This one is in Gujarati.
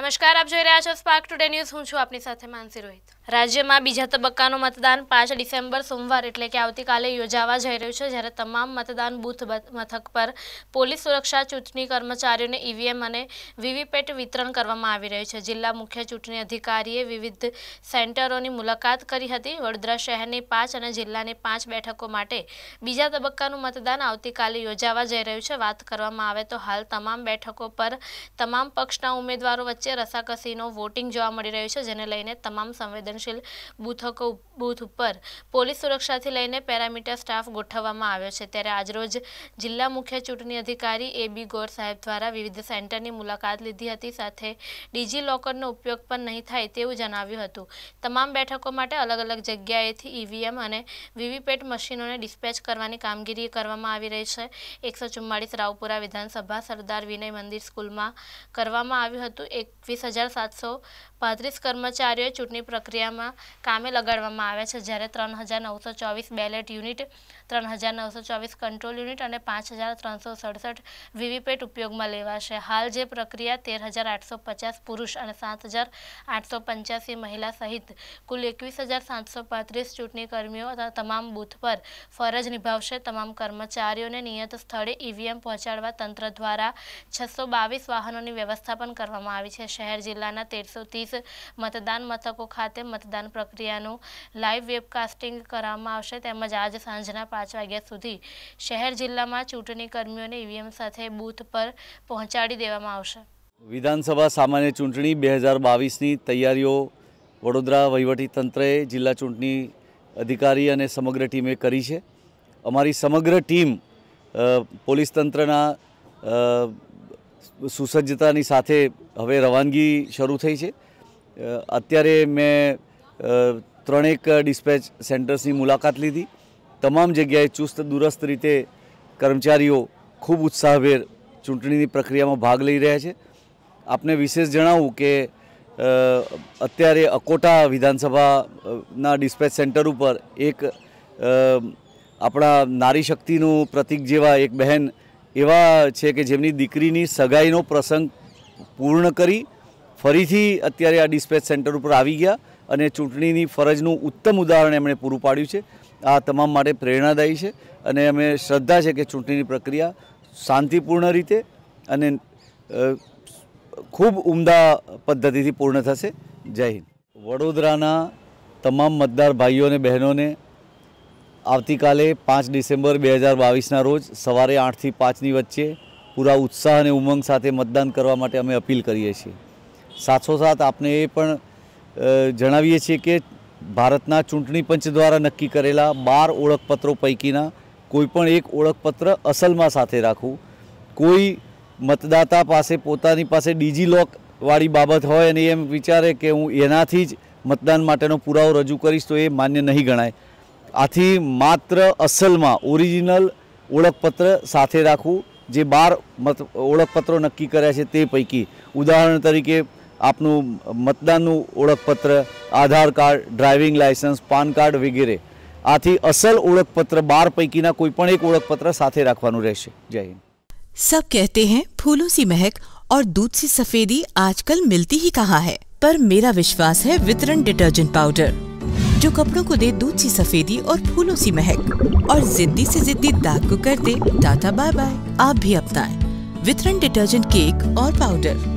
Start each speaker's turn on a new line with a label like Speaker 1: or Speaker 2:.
Speaker 1: નમસ્કાર આપ જોઈ રહ્યા છો સ્પાર્ક ટુડે ન્યૂઝ હું છું આપની સાથે માનસી રોહિત રાજ્યમાં બીજા તબક્કાનું મતદાન પાંચ ડિસેમ્બર સોમવાર એટલે કે આવતીકાલે યોજાવા જઈ રહ્યું છે જ્યારે તમામ મતદાન બૂથ મથક પર પોલીસ સુરક્ષા ચૂંટણી કર્મચારીઓને ઈવીએમ અને વીવીપેટ વિતરણ કરવામાં આવી રહ્યું છે જિલ્લા મુખ્ય ચૂંટણી અધિકારીએ વિવિધ સેન્ટરોની મુલાકાત કરી હતી વડોદરા શહેરની પાંચ અને જિલ્લાની પાંચ બેઠકો માટે બીજા તબક્કાનું મતદાન આવતીકાલે યોજાવા જઈ રહ્યું છે વાત કરવામાં આવે તો હાલ તમામ બેઠકો પર તમામ પક્ષના ઉમેદવારો વચ્ચે રસાકસીનો વોટિંગ જોવા મળી રહ્યું છે જેને લઈને તમામ સંવેદન સંવેદનશીલ બૂથકો બૂથ ઉપર પોલીસ સુરક્ષાથી લઈને પેરામીટર સ્ટાફ ગોઠવવામાં આવ્યો છે ત્યારે આજરોજ જિલ્લા મુખ્ય ચૂંટણી અધિકારી એ બી ગોર સાહેબ દ્વારા વિવિધ સેન્ટરની મુલાકાત લીધી હતી સાથે ડીજી લોકરનો ઉપયોગ પણ નહીં થાય તેવું જણાવ્યું હતું તમામ બેઠકો માટે અલગ અલગ જગ્યાએથી ઈવીએમ અને વીવીપેટ મશીનોને ડિસ્પેચ કરવાની કામગીરી કરવામાં આવી રહી છે એકસો ચુમ્માળીસ રાવપુરા વિધાનસભા સરદાર વિનય મંદિર સ્કૂલમાં કરવામાં આવ્યું હતું એકવીસ હજાર સાતસો પાંત્રીસ કર્મચારીઓએ ચૂંટણી પ્રક્રિયા પ્રક્રિયામાં કામે લગાડવામાં આવ્યા છે જ્યારે ત્રણ હજાર નવસો ચોવીસ બેલેટ યુનિટ ત્રણ હજાર નવસો ચોવીસ કંટ્રોલ યુનિટ અને પાંચ હજાર ત્રણસો સડસઠ વીવીપેટ ઉપયોગમાં લેવાશે હાલ જે પ્રક્રિયા તેર હજાર આઠસો પચાસ પુરુષ અને સાત હજાર આઠસો પંચ્યાસી મહિલા સહિત કુલ એકવીસ હજાર સાતસો પાંત્રીસ ચૂંટણી કર્મીઓ તમામ બૂથ પર ફરજ નિભાવશે તમામ કર્મચારીઓને નિયત સ્થળે ઈવીએમ પહોંચાડવા તંત્ર દ્વારા છસો બાવીસ વાહનોની વ્યવસ્થાપન કરવામાં આવી છે શહેર જિલ્લાના તેરસો ત્રીસ મતદાન મથકો ખાતે મતદાન પ્રક્રિયાનું લાઈવ વેબકાસ્ટિંગ કરવામાં આવશે તેમજ આજ સાંજના પાંચ વાગ્યા સુધી શહેર જિલ્લામાં ચૂંટણી કર્મીઓને ઈવીએમ e સાથે બૂથ પર પહોંચાડી દેવામાં આવશે
Speaker 2: વિધાનસભા સામાન્ય ચૂંટણી બે હજાર બાવીસની તૈયારીઓ વડોદરા વહીવટીતંત્રએ જિલ્લા ચૂંટણી અધિકારી અને સમગ્ર ટીમે કરી છે અમારી સમગ્ર ટીમ પોલીસ તંત્રના સુસજ્જતાની સાથે હવે રવાનગી શરૂ થઈ છે અત્યારે મેં ત્રણેક ડિસ્પેચ સેન્ટર્સની મુલાકાત લીધી તમામ જગ્યાએ ચુસ્ત દુરસ્ત રીતે કર્મચારીઓ ખૂબ ઉત્સાહભેર ચૂંટણીની પ્રક્રિયામાં ભાગ લઈ રહ્યા છે આપને વિશેષ જણાવું કે અત્યારે અકોટા વિધાનસભાના ડિસ્પેચ સેન્ટર ઉપર એક આપણા નારી શક્તિનું પ્રતિક જેવા એક બહેન એવા છે કે જેમની દીકરીની સગાઈનો પ્રસંગ પૂર્ણ કરી ફરીથી અત્યારે આ ડિસ્પેચ સેન્ટર ઉપર આવી ગયા અને ચૂંટણીની ફરજનું ઉત્તમ ઉદાહરણ એમણે પૂરું પાડ્યું છે આ તમામ માટે પ્રેરણાદાયી છે અને અમે શ્રદ્ધા છે કે ચૂંટણીની પ્રક્રિયા શાંતિપૂર્ણ રીતે અને ખૂબ ઉમદા પદ્ધતિથી પૂર્ણ થશે જય હિન્દ વડોદરાના તમામ મતદાર ભાઈઓ અને બહેનોને આવતીકાલે પાંચ ડિસેમ્બર બે હજાર બાવીસના રોજ સવારે આઠથી પાંચની વચ્ચે પૂરા ઉત્સાહ અને ઉમંગ સાથે મતદાન કરવા માટે અમે અપીલ કરીએ છીએ સાથોસાથ આપણે એ પણ જણાવીએ છીએ કે ભારતના ચૂંટણી પંચ દ્વારા નક્કી કરેલા બાર ઓળખપત્રો પૈકીના કોઈપણ એક ઓળખપત્ર અસલમાં સાથે રાખવું કોઈ મતદાતા પાસે પોતાની પાસે ડિજીલોકવાળી બાબત હોય અને એમ વિચારે કે હું એનાથી જ મતદાન માટેનો પુરાવો રજૂ કરીશ તો એ માન્ય નહીં ગણાય આથી માત્ર અસલમાં ઓરિજિનલ ઓળખપત્ર સાથે રાખવું જે બાર મત ઓળખપત્રો નક્કી કર્યા છે તે પૈકી ઉદાહરણ તરીકે આપનું मतदान ઓળખપત્ર Aadhaar card driving licence PAN card વગેરે આથી અસલ ઓળખપત્ર બાર પૈકીના કોઈપણ એક ઓળખપત્ર સાથે રાખવાનું રહેશે જય હિન્દ સબ કહેતે હૈ ફૂલો સી મહેક
Speaker 1: और दूध सी सफेदी आजकल मिलती ही कहाँ है पर मेरा विश्वास है वितरण डिटर्जेंट पाउडर जो कपड़ों को दे दूध सी सफेदी और फूलों सी महक और जिद्दी से जिद्दी दाग को कर दे टाटा बाय बाय आप भी अपनाएं वितरण डिटर्जेंट केक और पाउडर